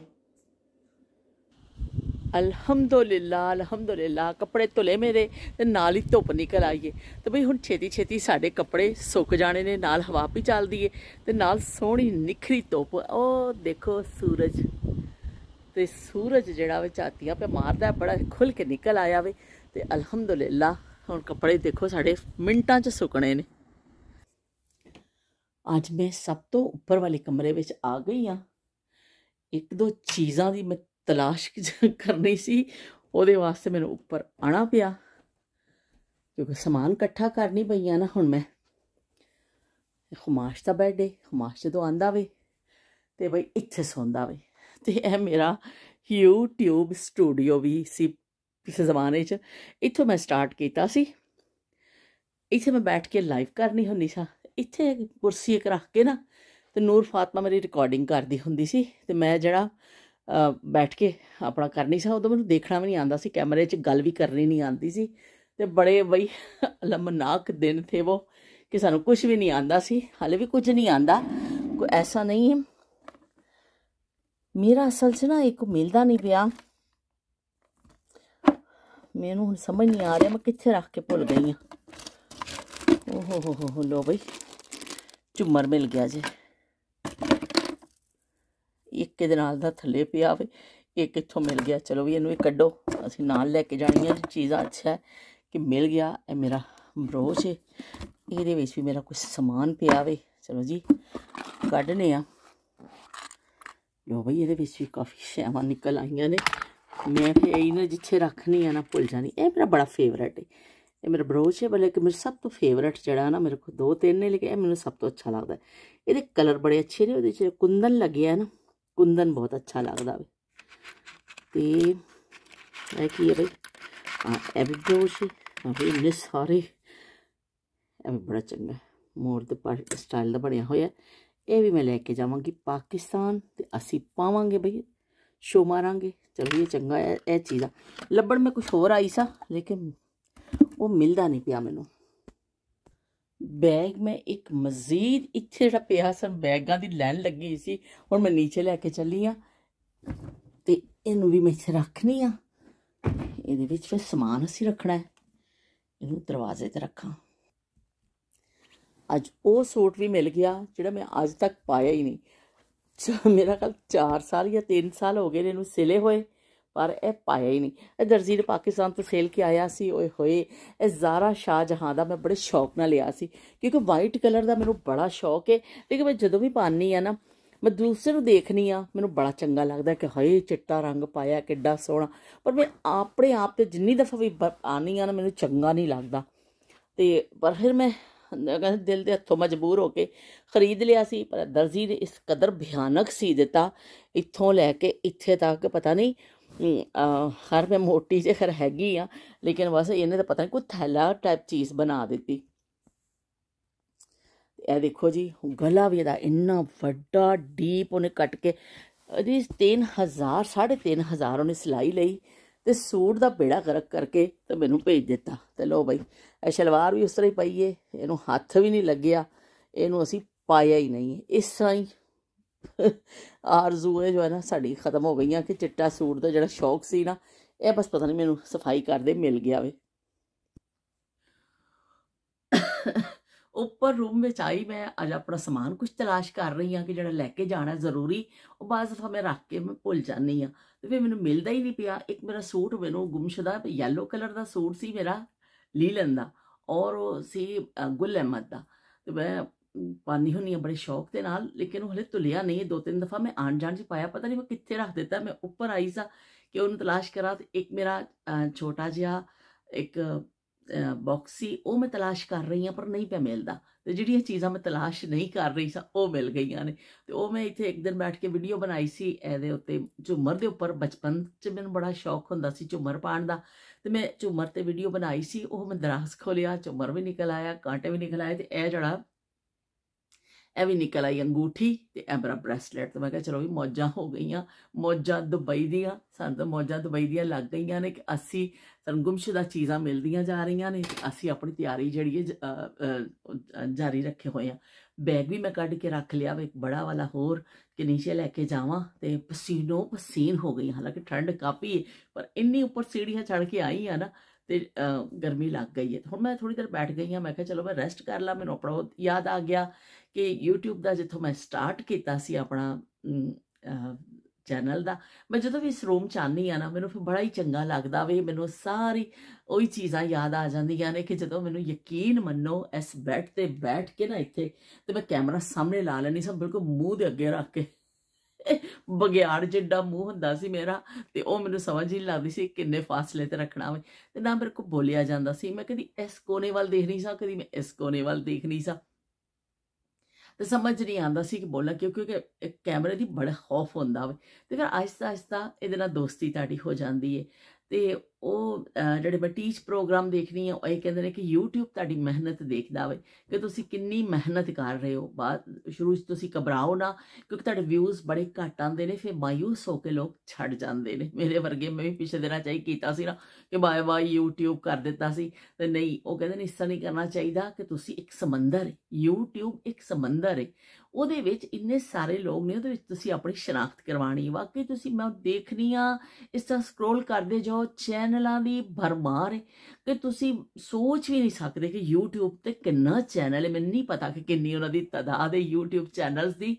ਅਲਹਮਦੁਲਿਲਾ ਅਲਹਮਦੁਲਿਲਾ ਕੱਪੜੇ ਧੁਲੇ ਮੇਰੇ ਤੇ ਨਾਲ ਹੀ ਧੁੱਪ ਨਿਕਲ ਆਈਏ ਤੇ ਬਈ ਹੁਣ ਛੇਤੀ ਛੇਤੀ ਸਾਡੇ ਕੱਪੜੇ ਸੁੱਕ ਜਾਣੇ ਨੇ ਨਾਲ ਹਵਾ ਵੀ ਚੱਲਦੀ ਏ ਤੇ ਨਾਲ ਸੋਹਣੀ ਨਿਖਰੀ ਧੁੱਪ ਉਹ ਦੇਖੋ ਸੂਰਜ ਤੇ ਸੂਰਜ ਜਿਹੜਾ ਵਿਚਾਤੀਆਂ ਪੇ ਮਾਰਦਾ ਬੜਾ ਖੁੱਲ ਕੇ ਨਿਕਲ ਆਇਆ ਵੇ ਤੇ ਅਲਹਮਦੁਲਿਲਾ ਹੁਣ ਕੱਪੜੇ ਦੇਖੋ ਸਾਡੇ ਮਿੰਟਾਂ 'ਚ ਸੁੱਕਣੇ ਨੇ ਅੱਜ ਮੈਂ ਸਭ ਤੋਂ ਉੱਪਰ ਵਾਲੇ ਕਮਰੇ ਵਿੱਚ ਆ ਗਈ ਆ ਇੱਕ ਦੋ ਚੀਜ਼ਾਂ ਦੀ ਮੈਂ ਤਲਾਸ਼ ਕਰਨੀ ਸੀ ਉਹਦੇ ਵਾਸਤੇ ਮੈਨੂੰ ਉੱਪਰ ਆਣਾ ਪਿਆ ਕਿਉਂਕਿ ਸਮਾਨ ਇਕੱਠਾ ਕਰਨੀ ਪਈਆਂ ਨਾ ਹੁਣ ਮੈਂ ਖੁਮਾਸ਼ ਦਾ ਬੈੱਡ ਹੈ ਖੁਮਾਸ਼ ਜਦੋਂ ਆਂਦਾ ਵੇ ਤੇ ਬਈ ਇੱਥੇ ਸੌਂਦਾ ਵੇ ਤੇ ਇਹ ਮੇਰਾ YouTube ਸਟੂਡੀਓ ਵੀ ਸੀ ਕਿਸੇ ਜ਼ਮਾਨੇ 'ਚ ਇੱਥੋਂ ਮੈਂ ਸਟਾਰਟ ਕੀਤਾ ਸੀ ਇੱਥੇ ਮੈਂ ਬੈਠ ਕੇ ਲਾਈਵ ਕਰਨੀ ਹੁੰਦੀ ਸੀ ਇੱਥੇ ਕੁਰਸੀ ਇੱਕ ਰੱਖ ਕੇ ਨਾ ਤੇ ਨੂਰ ਫਾਤਮਾ ਮੇਰੀ ਰਿਕਾਰਡਿੰਗ ਕਰਦੀ ਹੁੰਦੀ ਸੀ ਤੇ ਮੈਂ ਜਿਹੜਾ ਬੈਠ ਕੇ ਆਪਣਾ ਕਰਨੀ ਸੀ ਉਦੋਂ ਮੈਨੂੰ ਦੇਖਣਾ ਵੀ ਨਹੀਂ ਆਂਦਾ ਸੀ ਕੈਮਰੇ 'ਚ ਗੱਲ ਵੀ ਕਰਨੀ ਨਹੀਂ ਆਂਦੀ ਸੀ ਤੇ ਬੜੇ ਬਈ ਅਲਮਨਾਕ ਦਿਨ ਥੇ ਉਹ ਕਿ ਸਾਨੂੰ ਕੁਝ ਵੀ ਨਹੀਂ ਆਂਦਾ ਸੀ ਹਾਲੇ ਵੀ ਕੁਝ ਨਹੀਂ ਆਂਦਾ ਕੋਈ ਐਸਾ ਨਹੀਂ ਹੈ ਮੇਰਾ ਅਸਲ 'ਚ ਨਾ ਇੱਕ ਮਿਲਦਾ ਨਹੀਂ ਪਿਆ ਮੈਨੂੰ ਹੁਣ ਸਮਝ ਨਹੀਂ ਆ ਰਿਹਾ ਮੈਂ ਕਿੱਥੇ ਰੱਖ ਕੇ ਭੁੱਲ ਗਈ ਆ ਓਹੋ ਹੋ ਹੋ ਲੋ ਬਈ ਝੁੰਮਰ ਮਿਲ ਗਿਆ ਜੇ ਇੱਕ ਦੇ ਨਾਲ ਦਾ ਥੱਲੇ ਪਿਆ ਵੇ ਇਹ ਕਿੱਥੋਂ ਮਿਲ ਗਿਆ ਚਲੋ ਵੀ ਇਹਨੂੰ ਇਹ ਕੱਢੋ ਅਸੀਂ ਨਾਲ ਲੈ ਕੇ ਜਾਣੀਆਂ ਚੀਜ਼ਾਂ ਅੱਛਾ ਹੈ ਕਿ ਮਿਲ ਗਿਆ ਇਹ ਮੇਰਾ ਬਰੋਚ ਹੈ ਇਹਦੇ ਵਿੱਚ ਵੀ ਮੇਰਾ ਕੁਝ ਸਮਾਨ ਪਿਆ ਵੇ ਚਲੋ ਜੀ ਕੱਢਨੇ ਆ ਲੋ ਬਈ ਇਹਦੇ ਵਿੱਚ ਵੀ ਕਾਫੀ ਸ਼ੈਵਾਂ ਨਿਕਲ ਆਈਆਂ ਨੇ ਮੈਂ ਫਿਰ ਇਹ ਨਾ ਜਿੱਥੇ ਰੱਖਣੀ ਆ ਨਾ ਭੁੱਲ ਜਾਣੀ ਇਹ ਮੇਰਾ ਬੜਾ ਫੇਵਰਟ ਹੈ ਇਹ ਮੇਰਾ ਬਰੋਚ ਹੈ ਬਲਕਿ ਮੇਰਾ ਸਭ ਤੋਂ ਫੇਵਰਟ ਜਿਹੜਾ ਨਾ ਮੇਰੇ ਕੋਲ ਦੋ ਤਿੰਨ ਨੇ ਲੇਕਿਨ ਇਹ ਮੈਨੂੰ ਸਭ ਤੋਂ ਅੱਛਾ ਲੱਗਦਾ ਇਹਦੇ ਕਲਰ ਬੜੇ ਅੱਛੇ ਨੇ ਉਹਦੇ ਚ ਕੁੰਦਨ ਲੱਗਿਆ ਨਾ ਕੁੰਦਨ ਬਹੁਤ ਅੱਛਾ ਲੱਗਦਾ ਵੇ ਤੇ ਇਹ ਕੀ ਹੈ ਬਈ ਆ ਇਹ ਵੀ ਬਰੋਚ ਹੈ ਵੀ ਇੰਨੇ ਸਾਰੇ ਇਹ ਬੜਾ ਚੰਗਾ ਮੋਰ ਦੇ ਸਟਾਈਲ ਦਾ ਬਣਿਆ ਹੋਇਆ ਇਹ ਵੀ ਮੈਂ ਲੈ ਕੇ ਜਾਵਾਂਗੀ ਪਾਕਿਸਤਾਨ ਤੇ ਅਸੀਂ ਪਾਵਾਂਗੇ ਬਈ ਸ਼ੋ ਮਾਰਾਂਗੇ ਚਲੋ ਇਹ ਚੰਗਾ ਹੈ ਇਹ ਚੀਜ਼ ਆ ਲੱਭਣ ਮੈਂ ਕੁਝ ਹੋਰ ਆਈ ਸਾ ਲੇਕਿਨ ਉਹ ਮਿਲਦਾ ਨਹੀਂ ਪਿਆ ਮੈਨੂੰ ਬੈਗ ਮੈਂ ਇੱਕ ਮਜ਼ੀਦ ਇੱਥੇ ਜਿਹੜਾ ਪਿਆ ਸਾ ਬੈਗਾਂ ਦੀ ਲਾਈਨ ਲੱਗੀ ਸੀ ਹੁਣ ਮੈਂ ਨੀਚੇ ਲੈ ਕੇ ਚੱਲੀ ਆ ਤੇ ਇਹਨੂੰ ਵੀ ਮੈਂ ਇੱਥੇ ਰੱਖਣੀ ਆ ਇਹਦੇ ਵਿੱਚ ਫਿਰ ਸਮਾਨ ਅਸੀਂ ਰੱਖਣਾ ਹੈ ਇਹਨੂੰ ਦਰਵਾਜ਼ੇ ਤੇ ਰੱਖਾਂ ਅੱਜ ਉਹ ਸੂਟ ਵੀ ਮਿਲ ਗਿਆ ਜਿਹੜਾ ਮੈਂ ਅੱਜ ਤੱਕ ਪਾਇਆ ਹੀ ਨਹੀਂ ਮੇਰਾ ਖਿਆਲ 4 ਸਾਲ ਜਾਂ 3 ਸਾਲ ਹੋ ਗਏ ਨੇ ਇਹਨੂੰ ਸਿਲੇ ਹੋਏ ਪਰ ਇਹ ਪਾਇਆ ਹੀ ਨਹੀਂ ਇਹ ਦਰਜ਼ੀਰ ਪਾਕਿਸਤਾਨ ਤੋਂ ਸੇਲ ਕੇ ਆਇਆ ਸੀ ਓਏ ਹੋਏ ਇਹ ਜ਼ਾਰਾ ਸ਼ਾਹ ਜਹਾਂ ਦਾ ਮੈਂ ਬੜੇ ਸ਼ੌਕ ਨਾਲ ਲਿਆ ਸੀ ਕਿਉਂਕਿ ਵਾਈਟ ਕਲਰ ਦਾ ਮੈਨੂੰ ਬੜਾ ਸ਼ੌਕ ਹੈ ਲੇਕਿਨ ਮੈਂ ਜਦੋਂ ਵੀ ਪਾਣੀ ਆ ਨਾ ਮੈਂ ਦੂਸਰੇ ਨੂੰ ਦੇਖਣੀ ਆ ਮੈਨੂੰ ਬੜਾ ਚੰਗਾ ਲੱਗਦਾ ਕਿ ਹਏ ਚਿੱਟਾ ਰੰਗ ਪਾਇਆ ਕਿੱਡਾ ਸੋਹਣਾ ਪਰ ਮੈਂ ਆਪਣੇ ਆਪ ਤੇ ਜਿੰਨੀ ਦਫਾ ਵੀ ਪਾਣੀ ਆ ਨਾ ਮੈਨੂੰ ਚੰਗਾ ਨਹੀਂ ਲੱਗਦਾ ਤੇ ਪਰ ਫਿਰ ਮੈਂ ਦਿਲ ਦੇ ਹੱਥੋਂ ਮਜਬੂਰ ਹੋ ਕੇ ਖਰੀਦ ਲਿਆ ਸੀ ਪਰ ਦਰਜ਼ੀ ਨੇ ਇਸ ਕਦਰ ਭਿਆਨਕ ਸੀ ਦਿੱਤਾ ਇੱਥੋਂ ਲੈ ਕੇ ਇੱਥੇ ਤੱਕ ਪਤਾ ਨਹੀਂ ਹਰ ਮੈਂ ਮੋਟੀ ਜੇ ਖਰ ਹੈਗੀ ਆ ਲੇਕਿਨ ਬਸ ਇਹਨੇ ਤਾਂ ਪਤਾ ਨਹੀਂ ਕੋਈ ਥੈਲਾ ਟਾਈਪ ਚੀਜ਼ ਬਣਾ ਦਿੱਤੀ ਇਹ ਦੇਖੋ ਜੀ ਗਲਾ ਵੀ ਇਹਦਾ ਇੰਨਾ ਵੱਡਾ ਡੀਪ ਉਹਨੇ ਕੱਟ ਕੇ ਇਹਦੀ 3000 3500 ਉਹਨੇ ਸਿਲਾਈ ਲਈ ਤੇ ਸੂਟ ਦਾ ਬੇੜਾ ਗਰਕ ਕਰਕੇ ਤੇ ਮੈਨੂੰ ਭੇਜ ਦਿੱਤਾ ਤੇ ਲੋ ਬਈ ਇਹ ਸ਼ਲਵਾਰ ਵੀ ਉਸ ਤਰ੍ਹਾਂ ਹੀ ਪਾਈ ਏ ਇਹਨੂੰ ਹੱਥ ਵੀ ਨਹੀਂ ਲੱਗਿਆ ਇਹਨੂੰ ਅਸੀਂ ਪਾਇਆ ਹੀ ਨਹੀਂ ਇਸ ਤਰ੍ਹਾਂ ਹੀ ਆਰਜ਼ੂਏ ਜੋ ਹੈ ਨਾ ਸਾਡੀ ਖਤਮ ਹੋ ਗਈਆਂ ਕਿ ਚਿੱਟਾ ਸੂਟ ਦਾ ਜਿਹੜਾ ਸ਼ੌਕ ਸੀ ਨਾ ਇਹ ਬਸ ਪਤਾ ਨਹੀਂ ਮੈਨੂੰ ਸਫਾਈ ਕਰਦੇ ਮਿਲ ਗਿਆ ਵੇ ਉੱਪਰ ਰੂਮ ਵਿੱਚ ਆਈ ਮੈਂ ਅੱਜ ਆਪਣਾ ਸਮਾਨ ਕੁਝ ਤਲਾਸ਼ ਕਰ ਰਹੀ ਹਾਂ ਕਿ ਜਿਹੜਾ ਲੈ ਕੇ ਜਾਣਾ ਜ਼ਰੂਰੀ ਉਹ ਬਾਅਦ ਵਿੱਚ ਮੈਂ ਰੱਖ ਕੇ ਮੈਂ ਭੁੱਲ ਜਾਂਦੀ ਹਾਂ ਤੇ ਫਿਰ ਮੈਨੂੰ ਮਿਲਦਾ ਹੀ ਨਹੀਂ ਪਿਆ ਇੱਕ ਮੇਰਾ ਸੂਟ ਮੈਨੂੰ ਗੁੰਮਸ਼ਦਾ ਯੈਲੋ ਕਲਰ ਦਾ ਸੂਟ ਸੀ ਮੇਰਾ ਲੀਲਨ ਦਾ ਔਰ ਉਹ ਸੀ ਗੁਲ ਅਹਿਮਦ ਦਾ ਤੇ ਮੈਂ ਪਾਣੀ ਹੁੰਨੀ ਬੜੇ ਸ਼ੌਕ ਦੇ ਨਾਲ ਲੇਕਿਨ ਉਹ ਹਲੇ ਤੁਲਿਆ ਨਹੀਂ ਦੋ ਤਿੰਨ ਦਫਾ ਮੈਂ ਆਣ ਜਾਣ ਚ ਪਾਇਆ ਪਤਾ ਨਹੀਂ ਮੈਂ ਕਿੱਥੇ ਰੱਖ ਦਿੱਤਾ ਮੈਂ ਉੱਪਰ ਆਈ ਸਾਂ ਕਿ ਉਹਨੂੰ ਤਲਾਸ਼ ਕਰਾਂ ਤੇ ਇੱਕ ਮੇਰਾ ਛੋਟਾ ਜਿਹਾ ਇੱਕ ਬਾਕਸ ਸੀ ਉਹ ਮੈਂ ਤਲਾਸ਼ ਕਰ ਰਹੀ ਹਾਂ ਪਰ ਨਹੀਂ ਪਿਆ ਮਿਲਦਾ ਤੇ ਜਿਹੜੀਆਂ ਚੀਜ਼ਾਂ ਮੈਂ ਤਲਾਸ਼ ਨਹੀਂ ਕਰ ਰਹੀ ਸਾਂ ਉਹ ਮਿਲ ਗਈਆਂ ਨੇ ਤੇ ਉਹ ਮੈਂ ਇੱਥੇ ਇੱਕ ਦਿਨ ਬੈਠ ਕੇ ਵੀਡੀਓ ਬਣਾਈ ਸੀ ਇਹਦੇ ਉੱਤੇ ਝੁੰਮਰ ਦੇ ਉੱਪਰ ਬਚਪਨ 'ਚ ਮੈਨੂੰ ਬੜਾ ਸ਼ੌਕ ਹੁੰਦਾ ਸੀ ਝੁੰਮਰ ਪਾਣ ਦਾ ਤੇ ਮੈਂ ਝੁੰਮਰ ਤੇ ਵੀਡੀਓ ਬਣਾਈ ਸੀ ਉਹ ਮੈਂ ਦਰਾਸ ਖੋਲਿਆ ਝੁੰਮਰ ਵੀ ਨਿਕਲ ਆਇਆ ਕਾਂਟੇ ਵੀ ਨਿਕਲ ਆਏ ਤੇ ਇਹ ਜਿਹੜਾ ਇਹ ਵੀ ਨਿਕਲ ਆਈ ਅੰਗੂਠੀ ਤੇ ਐਮਰਾ ਬ੍ਰੈਸਲੇਟ ਤੇ ਮੈਂ ਕਿਹਾ ਚਲੋ ਵੀ ਮੌਜਾਂ ਹੋ ਗਈਆਂ ਮੌਜਾਂ ਦੁਬਈ ਦੀਆਂ ਸਾਨੂੰ ਤਾਂ ਮੌਜਾਂ ਦੁਬਈ ਦੀਆਂ ਲੱਗ ਗਈਆਂ ਨੇ ਕਿ ਅਸੀਂ ਸਾਨੂੰ ਚੀਜ਼ਾਂ ਮਿਲਦੀਆਂ ਜਾ ਰਹੀਆਂ ਨੇ ਅਸੀਂ ਆਪਣੀ ਤਿਆਰੀ ਜਿਹੜੀ ਹੈ ਜਾਰੀ ਰੱਖੇ ਹੋਏ ਆ ਬੈਗ ਵੀ ਮੈਂ ਕੱਢ ਕੇ ਰੱਖ ਲਿਆ ਇੱਕ ਬੜਾ ਵਾਲਾ ਹੋਰ ਕਿ ਨੀਚੇ ਲੈ ਕੇ ਜਾਵਾਂ ਤੇ ਪਸੀਨੋ ਪਸੀਨ ਹੋ ਗਈ ਹਾਲਾਂਕਿ ਠੰਡ ਕਾਫੀ ਪਰ ਇੰਨੀ ਉੱਪਰ ਸੀੜੀਆਂ ਚੜ ਕੇ ਆਈ ਆ ਨਾ ਤੇ ਗਰਮੀ ਲੱਗ ਗਈ ਹੈ ਹੁਣ ਮੈਂ ਥੋੜੀ ਦੇਰ ਬੈਠ ਗਈ ਹਾਂ ਮੈਂ ਕਿਹਾ ਚਲੋ ਮੈਂ ਰੈਸਟ ਕਰ ਲਾਂ ਮੈਨੂੰ ਆਪਣਾ ਯਾਦ ਆ ਗਿਆ ਕਿ YouTube ਦਾ ਜਿੱਥੋਂ ਮੈਂ ਸਟਾਰਟ ਕੀਤਾ ਸੀ ਆਪਣਾ ਚੈਨਲ ਦਾ ਮੈਂ ਜਦੋਂ ਵੀ ਇਸ ਰੂਮ ਚ ਆਨੀ ਆ ਨਾ ਮੈਨੂੰ ਫਿਰ ਬੜਾ ਹੀ ਚੰਗਾ ਲੱਗਦਾ ਵੇ ਮੈਨੂੰ ਸਾਰੀ ਉਹੀ ਚੀਜ਼ਾਂ ਯਾਦ ਆ ਜਾਂਦੀਆਂ ਨੇ ਕਿ ਜਦੋਂ ਮੈਨੂੰ ਯਕੀਨ ਮੰਨੋ ਇਸ ਬੈੱਡ ਤੇ ਬੈਠ ਕੇ ਨਾ ਇੱਥੇ ਤੇ ਮੈਂ ਕੈਮਰਾ ਸਾਹਮਣੇ ਲਾ ਲੈਣੀ ਸਭ ਬਿਲਕੁਲ ਮੂੰਹ ਦੇ ਅੱਗੇ ਰੱਖ ਕੇ ਬਗਿਆੜ ਜਿੱਡਾ ਮੂੰਹ ਹੁੰਦਾ ਸੀ ਮੇਰਾ ਤੇ ਉਹ ਮੈਨੂੰ ਸਮਝ ਨਹੀਂ ਲੱਗਦੀ ਸੀ ਕਿੰਨੇ ਫਾਸਲੇ ਤੇ ਰੱਖਣਾ ਵੇ ਤੇ ਨਾ ਮੇਰੇ ਕੋ ਬੋਲਿਆ ਜਾਂਦਾ ਸੀ ਮੈਂ ਕਦੀ ਇਸ ਕੋਨੇ ਵੱਲ ਦੇਖ ਨਹੀਂ ਸਾਂ ਕਦੀ ਮੈਂ ਇਸ ਕੋਨੇ ਵੱਲ ਦੇਖ ਨਹੀਂ ਸਾਂ ਤੇ ਸਮਝ ਨਹੀਂ ਆਂਦਾ ਸੀ ਕਿ ਬੋਲਾਂ ਕਿਉਂ ਕਿਉਂਕਿ ਕੈਮਰੇ ਦੀ ਬੜਾ ਖੌਫ ਹੁੰਦਾ ਵੇ ਤੇ ਫਿਰ ਆਇਸਤਾ ਆਇਸਤਾ ਇਹਦੇ ਨਾਲ ਦੋਸਤੀ ਤੁਹਾਡੀ ਹੋ ਜਾਂਦੀ ਏ ਤੇ ਉਹ ਜਿਹੜੇ ਮੈਂ ਟੀਚ ਪ੍ਰੋਗਰਾਮ ਦੇਖਣੀ ਹੈ ਉਹ ਇਹ ਕਹਿੰਦੇ ਨੇ ਕਿ YouTube ਤੁਹਾਡੀ ਮਿਹਨਤ ਦੇਖਦਾ ਵੇ ਕਿ ਤੁਸੀਂ ਕਿੰਨੀ ਮਿਹਨਤ ਕਰ ਰਹੇ ਹੋ ਬਾਅਦ ਸ਼ੁਰੂ ਵਿੱਚ ਤੁਸੀਂ ਘਬਰਾਓ ਨਾ ਕਿਉਂਕਿ ਤੁਹਾਡੇ ਵਿਊਜ਼ ਬੜੇ ਘੱਟ ਆਉਂਦੇ ਨੇ ਫਿਰ ਮਾਇੂਸ ਹੋ ਕੇ ਲੋਕ ਛੱਡ ਜਾਂਦੇ ਨੇ ਮੇਰੇ ਵਰਗੇ ਮੈਂ ਵੀ ਪਿਛਲੇ ਦਿਨਾਂ ਚਾਹੀ ਕੀਤਾ ਸੀ ਨਾ ਕਿ ਬਾਏ ਬਾਏ YouTube ਕਰ ਦਿੱਤਾ ਸੀ ਤੇ ਨਹੀਂ ਉਹ ਕਹਿੰਦੇ ਨੇ ਇਸ ਤਰ੍ਹਾਂ ਨਹੀਂ ਕਰਨਾ ਚਾਹੀਦਾ ਕਿ ਤੁਸੀਂ ਇੱਕ ਸਮੁੰਦਰ YouTube ਇੱਕ ਸਮੁੰਦਰ ਹੈ ਉਹਦੇ ਵਿੱਚ ਇੰਨੇ ਸਾਰੇ ਲੋਕ ਨੇ ਉਹਦੇ ਵਿੱਚ ਤੁਸੀਂ ਆਪਣੀ ਸ਼ਨਾਖਤ ਕਰਵਾਣੀ ਵਾਕਈ ਤੁਸੀਂ ਮੈਂ ਦੇਖਨੀ ਆ ਇਸ ਤਰ੍ਹਾਂ ਸਕਰੋਲ ਕਰਦੇ ਜਾਓ ਚੈਨਲਾਂ ਦੀ ਭਰਮਾਰ ਕਿ ਤੁਸੀਂ ਸੋਚ ਵੀ ਨਹੀਂ ਸਕਦੇ ਕਿ YouTube ਤੇ ਕਿੰਨਾ ਚੈਨਲ ਹੈ ਮੈਨੂੰ ਨਹੀਂ ਪਤਾ ਕਿ ਕਿੰਨੀ ਉਹਨਾਂ ਦੀ ਤਦਾਦ ਹੈ YouTube ਚੈਨਲਸ ਦੀ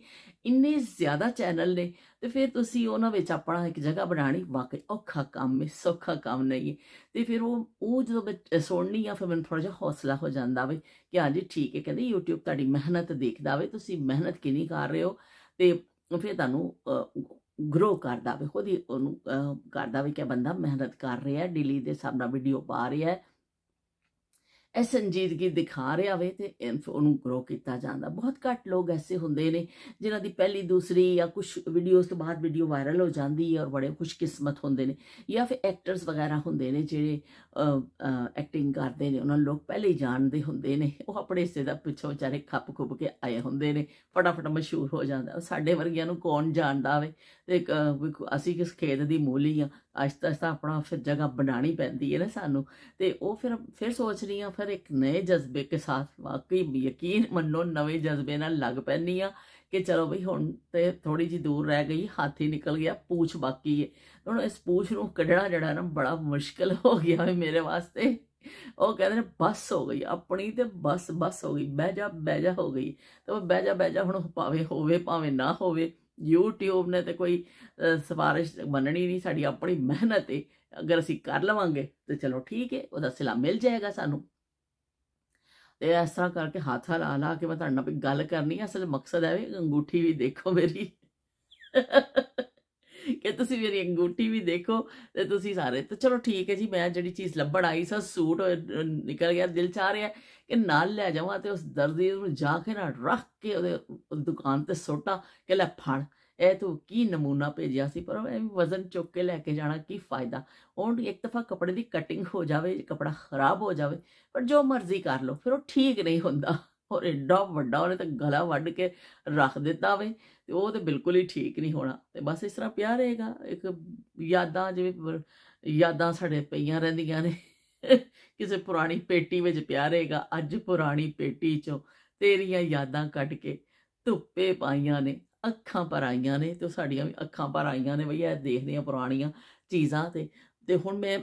ਇੰਨੇ ਜ਼ਿਆਦਾ ਚੈਨਲ ਨੇ ਤੇ ਫਿਰ ਤੁਸੀਂ ਉਹਨਾਂ ਵਿੱਚ ਆਪਣਾ ਇੱਕ ਜਗ੍ਹਾ ਬਣਾਣੀ ਵਾਕਈ ਔਖਾ ਕੰਮ ਹੈ ਸੌਖਾ ਕੰਮ ਨਹੀਂ ਹੈ ਤੇ ਫਿਰ ਉਹ ਉਹ ਜਦੋਂ ਮੈਂ ਸੁਣਨੀ ਆ ਫਿਰ ਮੈਨੂੰ ਥੋੜਾ ਜਿਹਾ ਹੌਸਲਾ ਹੋ ਜਾਂਦਾ ਵੇ ਕਿ ਹਾਂਜੀ ਠੀਕ ਹੈ ਕਹਿੰਦੇ YouTube ਤੁਹਾਡੀ ਮਿਹਨਤ ਦੇਖਦਾ ਵੇ ਤੁਸੀਂ ਮਿਹਨਤ ਕਿੰਨੀ ਕਰ ਰਹੇ ਹੋ ਤੇ ਫਿਰ ਤੁਹਾਨੂੰ ਗਰੋ ਕਰਦਾ ਵੇ ਖੁਦ ਹੀ ਉਹਨੂੰ ਕਰਦਾ ਵੇ ਕਿ ਬੰਦਾ ਮਿਹਨਤ ਕਰ ਰਿਹਾ ਦਿੱਲੀ ਦੇ ਸਾਹਮਣੇ ਵੀਡੀਓ ਪਾ ਰਿਹਾ ਹੈ ਇਹ ਸੰਜੀਦਗੀ ਦਿਖਾ ਰਿਹਾ ਵੇ ਤੇ ਉਹਨੂੰ ਗਰੋ ਕੀਤਾ ਜਾਂਦਾ ਬਹੁਤ ਘੱਟ ਲੋਕ ਐਸੇ ਹੁੰਦੇ ਨੇ ਜਿਨ੍ਹਾਂ ਦੀ ਪਹਿਲੀ ਦੂਸਰੀ ਜਾਂ ਕੁਝ ਵੀਡੀਓਜ਼ ਤੋਂ ਬਾਅਦ ਵੀਡੀਓ ਵਾਇਰਲ ਹੋ ਜਾਂਦੀ ਹੈ ਔਰ ਬੜੇ ਖੁਸ਼ਕਿਸਮਤ ਹੁੰਦੇ ਨੇ ਜਾਂ ਫਿਰ ਐਕਟਰਸ ਵਗੈਰਾ ਹੁੰਦੇ ਨੇ ਜਿਹੜੇ ਐਕਟਿੰਗ ਕਰਦੇ ਨੇ ਉਹਨਾਂ ਲੋਕ ਪਹਿਲੇ ਹੀ ਜਾਣਦੇ ਹੁੰਦੇ ਨੇ ਉਹ ਆਪਣੇ ਹਿੱਸੇ ਦਾ ਪਿੱਛੋਂ ਵਿਚਾਰੇ ਖੱਪ ਖੁੱਪ ਕੇ ਆਏ ਹੁੰਦੇ ਨੇ ਫਟਾਫਟ ਮਸ਼ਹੂਰ ਹੋ ਜਾਂਦਾ ਸਾਡੇ ਵਰਗਿਆਂ ਨੂੰ ਕੌਣ ਜਾਣਦਾ ਵੇ ਤੇ ਅਸੀਂ ਕਿਸ ਖੇਤ ਦੀ ਮੂਲੀ ਆ ਆਸਤਾ ਆਸਤਾ ਆਪਣਾ ਫਿਰ ਜਗ੍ਹਾ ਬਣਾਣੀ ਪੈਂਦੀ ਹੈ ਨਾ ਸਾਨੂੰ ਤੇ ਉਹ ਫਿਰ ਫਿਰ ਸੋਚ ਰਹੀ ਆ ਫਿਰ ਇੱਕ ਨਵੇਂ ਜਜ਼ਬੇ ਕੇ ਸਾਥ ਵਾਕਈ ਯਕੀਨ ਮੰਨੋ ਨਵੇਂ ਜਜ਼ਬੇ ਨਾਲ ਲੱਗ ਪੈਣੀ ਆ ਕਿ ਚਲੋ ਭਈ ਹੁਣ ਤੇ ਥੋੜੀ ਜੀ ਦੂਰ ਰਹਿ ਗਈ ਹਾਥੀ ਨਿਕਲ ਗਿਆ ਪੂਛ ਬਾਕੀ ਹੈ ਹੁਣ ਇਸ ਪੂਛ ਨੂੰ ਕੱਢਣਾ ਜਿਹੜਾ ਨਾ ਬੜਾ ਮੁਸ਼ਕਲ ਹੋ ਗਿਆ ਮੇਰੇ ਵਾਸਤੇ ਉਹ ਕਹਿੰਦੇ ਨੇ ਬਸ ਹੋ ਗਈ ਆਪਣੀ ਤੇ ਬਸ ਬਸ ਹੋ ਗਈ ਬਹਿ ਜਾ ਬਹਿ ਜਾ ਹੋ ਗਈ ਤੇ ਬਹਿ ਜਾ ਬਹਿ ਜਾ ਹੁਣ ਪਾਵੇ ਹੋਵੇ ਭਾਵੇਂ ਨਾ ਹੋਵੇ YouTube ਨੇ ਤੇ ਕੋਈ ਸਿਫਾਰਿਸ਼ ਮੰਨਣੀ ਨਹੀਂ ਸਾਡੀ ਆਪਣੀ ਮਿਹਨਤ ਹੈ ਅਗਰ ਅਸੀਂ ਕਰ ਲਵਾਂਗੇ ਤੇ ਚਲੋ ਠੀਕ ਹੈ ਉਹਦਾ ਸਿਲਾ ਮਿਲ ਜਾਏਗਾ ਸਾਨੂੰ ਤੇ ਇਸ ਤਰ੍ਹਾਂ ਕਰਕੇ ਹੱਥ ਹਲਾ ਲਾ ਕੇ ਮੈਂ ਤੁਹਾਡੇ ਨਾਲ ਗੱਲ ਕਰਨੀ ਹੈ ਅਸਲ ਮਕਸਦ ਹੈ ਵੀ ਅੰਗੂਠੀ ਵੀ ਦੇਖੋ ਮੇਰੀ ਕਿ ਤੁਸੀਂ ਮੇਰੀ ਅੰਗੂਠੀ ਵੀ ਦੇਖੋ ਤੇ ਤੁਸੀਂ ਸਾਰੇ ਤੇ ਚਲੋ ਠੀਕ ਹੈ ਜੀ ਮੈਂ ਜਿਹੜੀ ਚੀਜ਼ ਲੱਭਣ ਆਈ ਸਾ ਸੂਟ ਨਿਕਲ ਗਿਆ ਦਿਲ ਚਾ ਰਿਹਾ ਕਿ ਨਾਲ ਲੈ ਜਾਵਾਂ ਤੇ ਉਸ ਦਰਦੀ ਨੂੰ ਜਾ ਕੇ ਨਾ ਰੱਖ ਕੇ ਉਹਦੇ ਦੁਕਾਨ ਤੇ ਸੋਟਾ ਕਿ ਲੈ ਫੜ ਇਹ ਤੂੰ ਕੀ ਨਮੂਨਾ ਭੇਜਿਆ ਸੀ ਪਰ ਇਹ ਵਜ਼ਨ ਚੁੱਕ ਕੇ ਲੈ ਕੇ ਜਾਣਾ ਕੀ ਫਾਇਦਾ ਹੁਣ ਇੱਕ ਦਫਾ ਕਪੜੇ ਦੀ ਕਟਿੰਗ ਹੋ ਜਾਵੇ ਕਪੜਾ ਖਰਾਬ ਹੋ ਜਾਵੇ ਪਰ ਜੋ ਮਰਜ਼ੀ ਕਰ ਲੋ ਫਿਰ ਉਹ ਠੀਕ ਨਹੀਂ ਹੁੰਦਾ ਔਰ ਐਡਾ ਵੱਡਾ ਉਹਨੇ ਤਾਂ ਗਲਾ ਵੱਢ ਕੇ ਰੱਖ ਦਿੱਤਾ ਵੇ ਤੇ ਉਹ ਤੇ ਬਿਲਕੁਲ ਹੀ ਠੀਕ ਨਹੀਂ ਹੋਣਾ ਤੇ ਬਸ ਇਸ ਤਰ੍ਹਾਂ ਪਿਆ ਰਹੇਗਾ ਇੱਕ ਯਾਦਾਂ ਜਿਵੇਂ ਯਾਦਾਂ ਸਾਡੇ ਪਈਆਂ ਰਹਿੰਦੀਆਂ ਨੇ ਕਿਸੇ ਪੁਰਾਣੀ ਪੇਟੀ ਵਿੱਚ ਪਿਆ ਰਹੇਗਾ ਅੱਜ ਪੁਰਾਣੀ ਪੇਟੀ ਚੋਂ ਤੇਰੀਆਂ ਯਾਦਾਂ ਕੱਢ ਕੇ ਧੁੱਪੇ ਪਾਈਆਂ ਨੇ ਅੱਖਾਂ ਪਰ ਆਈਆਂ ਨੇ ਤੇ ਸਾਡੀਆਂ ਵੀ ਅੱਖਾਂ ਪਰ ਆਈਆਂ ਨੇ ਬਈ ਇਹ ਦੇਖਦੇ ਆ ਪੁਰਾਣੀਆਂ ਚੀਜ਼ਾਂ ਤੇ ਤੇ ਹੁਣ ਮੈਂ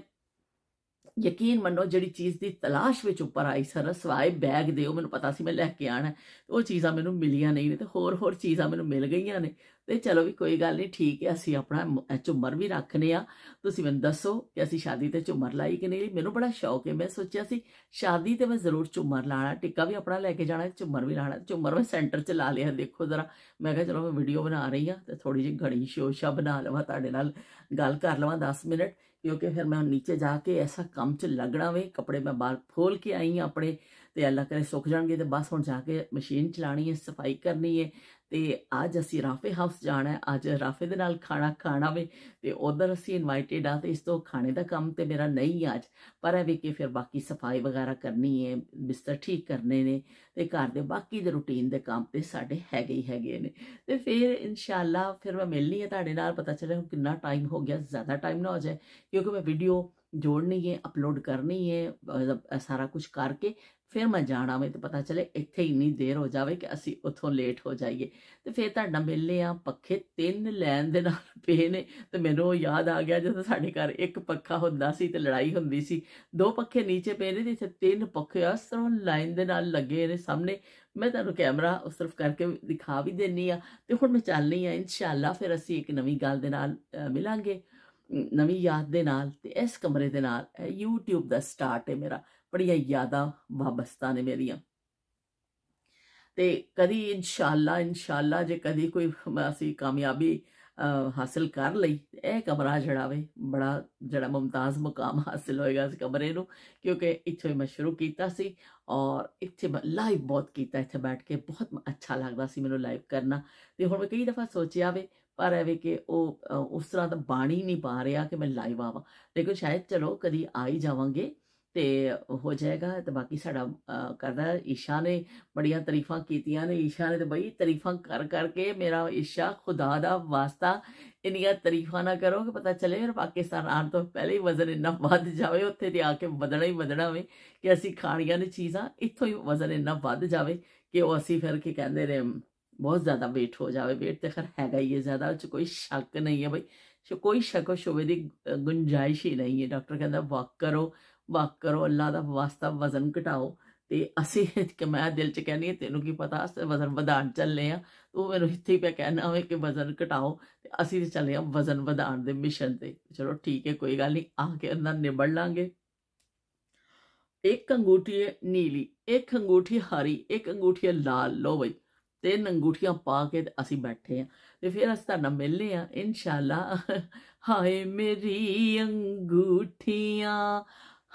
ਯਕੀਨ ਮੰਨੋ ਜਿਹੜੀ ਚੀਜ਼ ਦੀ ਤਲਾਸ਼ ਵਿੱਚ ਉੱਪਰ ਆਈ ਸਰਸਵਾਏ ਬੈਗ ਦੇ ਉਹ ਮੈਨੂੰ ਪਤਾ ਸੀ ਮੈਂ ਲੈ ਕੇ ਆਣਾ ਉਹ ਚੀਜ਼ਾਂ ਮੈਨੂੰ ਮਿਲੀਆਂ ਨਹੀਂ ਤੇ ਹੋਰ ਹੋਰ ਚੀਜ਼ਾਂ ਮੈਨੂੰ ਮਿਲ ਗਈਆਂ ਨੇ ਤੇ ਚਲੋ ਵੀ ਕੋਈ ਗੱਲ ਨਹੀਂ ਠੀਕ ਹੈ ਅਸੀਂ ਆਪਣਾ ਝੁੰਮਰ ਵੀ ਰੱਖਨੇ ਆ ਤੁਸੀਂ ਮੈਨੂੰ ਦੱਸੋ ਕਿ ਅਸੀਂ ਸ਼ਾਦੀ ਤੇ ਝੁੰਮਰ ਲਾਈ ਕਿ ਨਹੀਂ ਮੈਨੂੰ ਬੜਾ ਸ਼ੌਕ ਹੈ ਮੈਂ ਸੋਚਿਆ ਸੀ ਸ਼ਾਦੀ ਤੇ ਮੈਂ ਜ਼ਰੂਰ ਝੁੰਮਰ ਲਾਣਾ ਟਿੱਕਾ ਵੀ ਆਪਣਾ ਲੈ ਕੇ ਜਾਣਾ ਝੁੰਮਰ ਵੀ ਲਾਣਾ ਝੁੰਮਰ ਮੈਂ ਸੈਂਟਰ 'ਚ ਲਾ ਲਿਆ ਦੇਖੋ ਜ਼ਰਾ ਮੈਂ ਕਿਹਾ ਚਲੋ ਮੈਂ ਵੀਡੀਓ ਬਣਾ ਰਹੀ ਆ ਤੇ ਥੋੜੀ ਜਿਹੀ ਘੜੀ ਸ਼ੋਸ਼ਾ ਬਣਾ ਲਵਾਂ ਤੁਹਾਡੇ ਨਾਲ ਗੱਲ ਕਰ ਲਵਾਂ 10 ਮਿੰਟ ਕਿਉਂਕਿ ਫਿਰ ਮੈਂ ਨੀਚੇ ਜਾ ਕੇ ਐਸਾ ਕੰਮ 'ਚ ਲੱਗਣਾ ਵੇ ਕਪੜੇ ਮੈਂ ਬਾਹਰ ਫੋਲ ਕੇ ਆਈ ਆਪਣੇ ਤੇ ਅੱਲਾ ਕਰੇ ਸੁੱਕ ਜਾਣਗੇ ਤੇ ਬਸ ਹੁਣ ਜਾ ਕੇ ਮਸ਼ੀਨ ਚਲਾਣੀ ਹੈ ਸਫਾਈ ਕਰਨੀ ਹੈ ਤੇ ਅੱਜ ਅਸੀਂ ਰਾਫੇ ਹਾਊਸ ਜਾਣਾ ਹੈ ਅੱਜ ਰਾਫੇ ਦੇ ਨਾਲ ਖਾਣਾ ਖਾਣਾ ਵੇ ਤੇ ਉਧਰ ਅਸੀਂ ਇਨਵਾਈਟਡ ਆ ਤੇ ਇਸ ਤੋਂ ਖਾਣੇ ਦਾ ਕੰਮ ਤੇ ਮੇਰਾ ਨਹੀਂ ਅੱਜ ਪਰ ਇਹ ਵੀ ਕਿ ਫਿਰ ਬਾਕੀ ਸਫਾਈ ਵਗੈਰਾ ਕਰਨੀ ਹੈ ਬਿਸਤਰ ਠੀਕ ਕਰਨੇ ਨੇ ਤੇ ਘਰ ਦੇ ਬਾਕੀ ਦੇ ਰੁਟੀਨ ਦੇ ਕੰਮ ਤੇ ਸਾਡੇ ਹੈਗੇ ਹੀ ਹੈਗੇ ਨੇ ਤੇ ਫਿਰ ਇਨਸ਼ਾਅੱਲਾ ਫਿਰ ਮੈਂ ਮਿਲਣੀ ਹੈ ਤੁਹਾਡੇ ਨਾਲ ਪਤਾ ਚੱਲੇ ਕਿੰਨਾ ਟਾਈਮ ਹੋ ਗਿਆ ਜ਼ਿਆਦਾ ਟਾਈਮ ਨਾ ਹੋ ਜਾਏ ਕਿਉਂਕਿ ਮੈਂ ਵੀਡੀਓ ਜੋੜਨੀ ਹੈ ਅਪਲੋਡ ਕਰਨੀ ਹੈ ਸਾਰਾ ਕੁਝ ਕਰਕੇ ਫਿਰ ਮੈਂ ਜਾਣ ਆਵੇ ਤੇ ਪਤਾ ਚਲੇ ਇੱਥੇ ਹੀ ਨਹੀਂ ਦੇਰ ਹੋ ਜਾਵੇ ਕਿ ਅਸੀਂ ਉੱਥੋਂ ਲੇਟ ਹੋ ਜਾਈਏ ਤੇ ਫਿਰ ਤੁਹਾਡਾ ਮਿਲਨੇ ਆ ਪੱਖੇ ਤਿੰਨ ਲੈਣ ਦੇ ਨਾਲ ਪਏ ਨੇ ਤੇ ਮੈਨੂੰ ਯਾਦ ਆ ਗਿਆ ਜਦੋਂ ਸਾਡੇ ਘਰ ਇੱਕ ਪੱਖਾ ਹੁੰਦਾ ਸੀ ਤੇ ਲੜਾਈ ਹੁੰਦੀ ਸੀ ਦੋ ਪੱਖੇ ਨੀਚੇ ਪਏ ਨੇ ਜਿੱਥੇ ਤਿੰਨ ਪੱਖੇ ਇਸ ਤਰ੍ਹਾਂ ਲਾਈਨ ਦੇ ਨਾਲ ਲੱਗੇ ਨੇ ਸਾਹਮਣੇ ਮੈਂ ਤੁਹਾਨੂੰ ਕੈਮਰਾ ਉਸ ਤਰਫ ਕਰਕੇ ਦਿਖਾ ਵੀ ਦੇਣੀ ਆ ਤੇ ਹੁਣ ਮੈਂ ਚੱਲਣੀ ਆ ਇਨਸ਼ਾਅੱਲਾ ਫਿਰ ਅਸੀਂ ਇੱਕ ਨਵੀਂ ਗੱਲ ਦੇ ਨਾਲ ਮਿਲਾਂਗੇ ਨਵੀਂ ਯਾਦ ਦੇ ਨਾਲ ਤੇ ਇਸ ਕਮਰੇ ਦੇ ਨਾਲ YouTube ਦਾ ਸਟਾਰਟ ਹੈ ਮੇਰਾ ਬੜੀਆਂ ਯਾਦਾਂ ਵਾਬਸਤਾ ਨੇ ਮੇਰੀਆਂ ਤੇ ਕਦੀ ਇਨਸ਼ਾਅੱਲਾ ਇਨਸ਼ਾਅੱਲਾ ਜੇ ਕਦੀ ਕੋਈ ਅਸੀਂ ਕਾਮਯਾਬੀ ਹਾਸਲ ਕਰ ਲਈ ਇਹ ਕਮਰਾ ਜਿਹੜਾ ਵੇ ਬੜਾ ਜਿਹੜਾ ਮਮਤਾਜ਼ ਮਕਾਮ ਹਾਸਲ ਹੋਏਗਾ ਇਸ ਕਮਰੇ ਨੂੰ ਕਿਉਂਕਿ ਇੱਥੇ ਮੈਂ ਸ਼ੁਰੂ ਕੀਤਾ ਸੀ ਔਰ ਇੱਥੇ ਲਾਈਵ ਬਹੁਤ ਕੀਤਾ ਇੱਥੇ ਬੈਠ ਕੇ ਬਹੁਤ ਅੱਛਾ ਲੱਗਦਾ ਸੀ ਮੈਨੂੰ ਲਾਈਵ ਕਰਨਾ ਤੇ ਹੁਣ ਮੈਂ ਕਈ ਦਫਾ ਸੋਚਿਆ ਵੇ ਪਰ ਐਵੇਂ ਕਿ ਉਹ ਉਸ ਤਰ੍ਹਾਂ ਦਾ ਬਾਣੀ ਨਹੀਂ ਪਾ ਰਿਹਾ ਕਿ ਮੈਂ ਲਾਈਵ ਆਵਾਂ ਲੇਕਿਨ ਸ਼ਾਇਦ ਚਲੋ ਕਦੀ ਆਈ ਜਾਵਾਂਗੇ ਤੇ ਹੋ ਜਾਏਗਾ ਤੇ ਬਾਕੀ ਸਾਡਾ ਕਰਦਾ ਈਸ਼ਾ ਨੇ ਬੜੀਆਂ ਤਾਰੀਫਾਂ ਕੀਤੀਆਂ ਨੇ ਈਸ਼ਾ ਨੇ ਤੇ ਬਈ ਤਾਰੀਫਾਂ ਕਰ ਕਰਕੇ ਮੇਰਾ ਈਸ਼ਾ ਖੁਦਾ ਦਾ ਵਾਸਤਾ ਇੰਨੀਆਂ ਤਾਰੀਫਾਂ ਨਾ ਕਰੋ ਕਿ ਪਤਾ ਚੱਲੇ ਮੇਰਾ ਪਾਕਿਸਤਾਨ ਆਣ ਤੋਂ ਪਹਿਲੇ ਹੀ ਵਜ਼ਨ ਇੰਨਾ ਵੱਧ ਜਾਵੇ ਉੱਥੇ ਤੇ ਆ ਕੇ ਵਧਣਾ ਹੀ ਵਧਣਾ ਹੋਵੇ ਕਿ ਅਸੀਂ ਖਾਣੀਆਂ ਨੇ ਚੀਜ਼ਾਂ ਇੱਥੋਂ ਹੀ ਵਜ਼ਨ ਇੰਨਾ ਵੱਧ ਜਾਵੇ ਕਿ ਉਹ ਅਸੀਂ ਫਿਰ ਕੀ ਕਹਿੰਦੇ ਨੇ ਬਹੁਤ ਜ਼ਿਆਦਾ weight ਹੋ ਜਾਵੇ weight ਤੇ ਖਰ ਹੈਗਾ ਹੀ ਹੈ ਜ਼ਿਆਦਾ ਉਹ ਚ ਕੋਈ ਸ਼ੱਕ ਨਹੀਂ ਹੈ ਬਈ ਕੋਈ ਸ਼ੱਕ ਸ਼ੋਵੇ ਦੀ ਗੁੰਜਾਇਸ਼ ਹੀ ਨਹੀਂ ਹੈ ਡਾਕਟਰ ਕਹਿੰਦਾ ਵਾਕ ਕਰੋ ਵਕ ਕਰੋ ਅੱਲਾ ਦਾ ਵਾਸਤਾ ਵਜ਼ਨ ਘਟਾਓ ਤੇ ਅਸੀਂ ਕਿ ਮੈਂ ਦਿਲ ਚ ਕਹਿੰਦੀ ਹਾਂ ਤੈਨੂੰ ਕੀ ਪਤਾ ਵਜ਼ਨ ਵਧਾਣ ਚੱਲੇ ਆ ਤੂੰ ਮੈਨੂੰ ਇੱਥੇ ਹੀ ਪਿਆ ਕਹਿਣਾ ਹੋਵੇ ਕਿ ਵਜ਼ਨ ਘਟਾਓ ਤੇ ਅਸੀਂ ਤੇ ਚੱਲੇ ਆ ਵਜ਼ਨ ਵਧਾਣ ਦੇ ਮਿਸ਼ਨ ਤੇ ਚਲੋ ਠੀਕ ਹੈ ਕੋਈ ਗੱਲ ਨਹੀਂ ਆ ਕੇ ਅੰਦਰ ਨਿਬੜ ਲਾਂਗੇ ਇੱਕ ਅੰਗੂਠੀ ਨੀਲੀ ਇੱਕ ਅੰਗੂਠੀ ਹਰੀ ਇੱਕ ਅੰਗੂਠੀ ਲਾਲ ਲੋ ਬਈ ਤਿੰਨ ਅੰਗੂਠੀਆਂ ਪਾ ਕੇ ਅਸੀਂ ਬੈਠੇ ਆ ਤੇ ਫਿਰ ਅਸੀਂ ਤੁਹਾਨੂੰ ਮਿਲਨੇ ਆ ਇਨਸ਼ਾਅੱਲਾ ਹਾਏ ਮੇਰੀ ਅੰਗੂਠੀਆਂ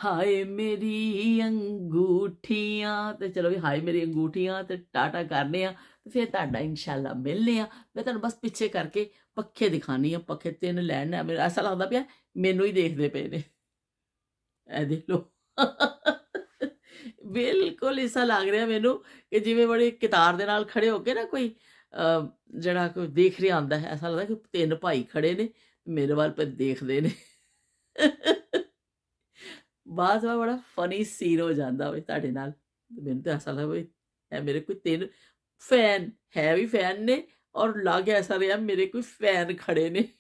ਹਾਏ ਮੇਰੀ ਅੰਗੂਠੀਆਂ ਤੇ ਚਲੋ ਵੀ ਹਾਏ ਮੇਰੀ ਅੰਗੂਠੀਆਂ ਤੇ ਟਾਟਾ ਕਰਨੇ ਆ ਤੇ ਫਿਰ ਤੁਹਾਡਾ ਇਨਸ਼ਾਅੱਲਾ ਮਿਲਨੇ ਆ ਮੈਂ ਤੁਹਾਨੂੰ ਬਸ ਪਿੱਛੇ ਕਰਕੇ ਪੱਖੇ ਦਿਖਾਣੀ ਆ ਪੱਖੇ ਤਿੰਨ ਲੈਣ ਆ ਮੇਰਾ ਐਸਾ ਲੱਗਦਾ ਪਿਆ ਮੈਨੂੰ ਹੀ ਦੇਖਦੇ ਪਏ ਨੇ ਐ ਦੇਖ ਲੋ ਬਿਲਕੁਲ ਐਸਾ ਲੱਗ ਰਿਹਾ ਮੈਨੂੰ ਕਿ ਜਿਵੇਂ ਬੜੇ ਕਿਤਾਰ ਦੇ ਨਾਲ ਖੜੇ ਹੋ ਕੇ ਨਾ ਕੋਈ ਜਿਹੜਾ ਕੋਈ ਦੇਖ ਰਿਹਾ ਆਂਦਾ ਹੈ ਐਸਾ ਲੱਗਦਾ ਕਿ ਤਿੰਨ ਭਾਈ ਖੜੇ ਨੇ ਮੇਰੇ ਵੱਲ ਪਰ ਦੇਖਦੇ ਨੇ ਬਾਅਦ ਵਿੱਚ ਬੜਾ ਫਨੀ ਸੀਨ ਹੋ ਜਾਂਦਾ ਵੇ ਤੁਹਾਡੇ ਨਾਲ ਮੈਨੂੰ ਤਾਂ ਐਸਾ ਲੱਗਦਾ ਵੇ ਇਹ ਮੇਰੇ ਕੋਈ ਤਿੰਨ ਫੈਨ ਹੈ ਵੀ ਫੈਨ ਨੇ ਔਰ ਲਾਗੇ ਐਸਾ ਰਿਹਾ ਮੇਰੇ ਕੋਈ ਫੈਨ ਖੜੇ ਨੇ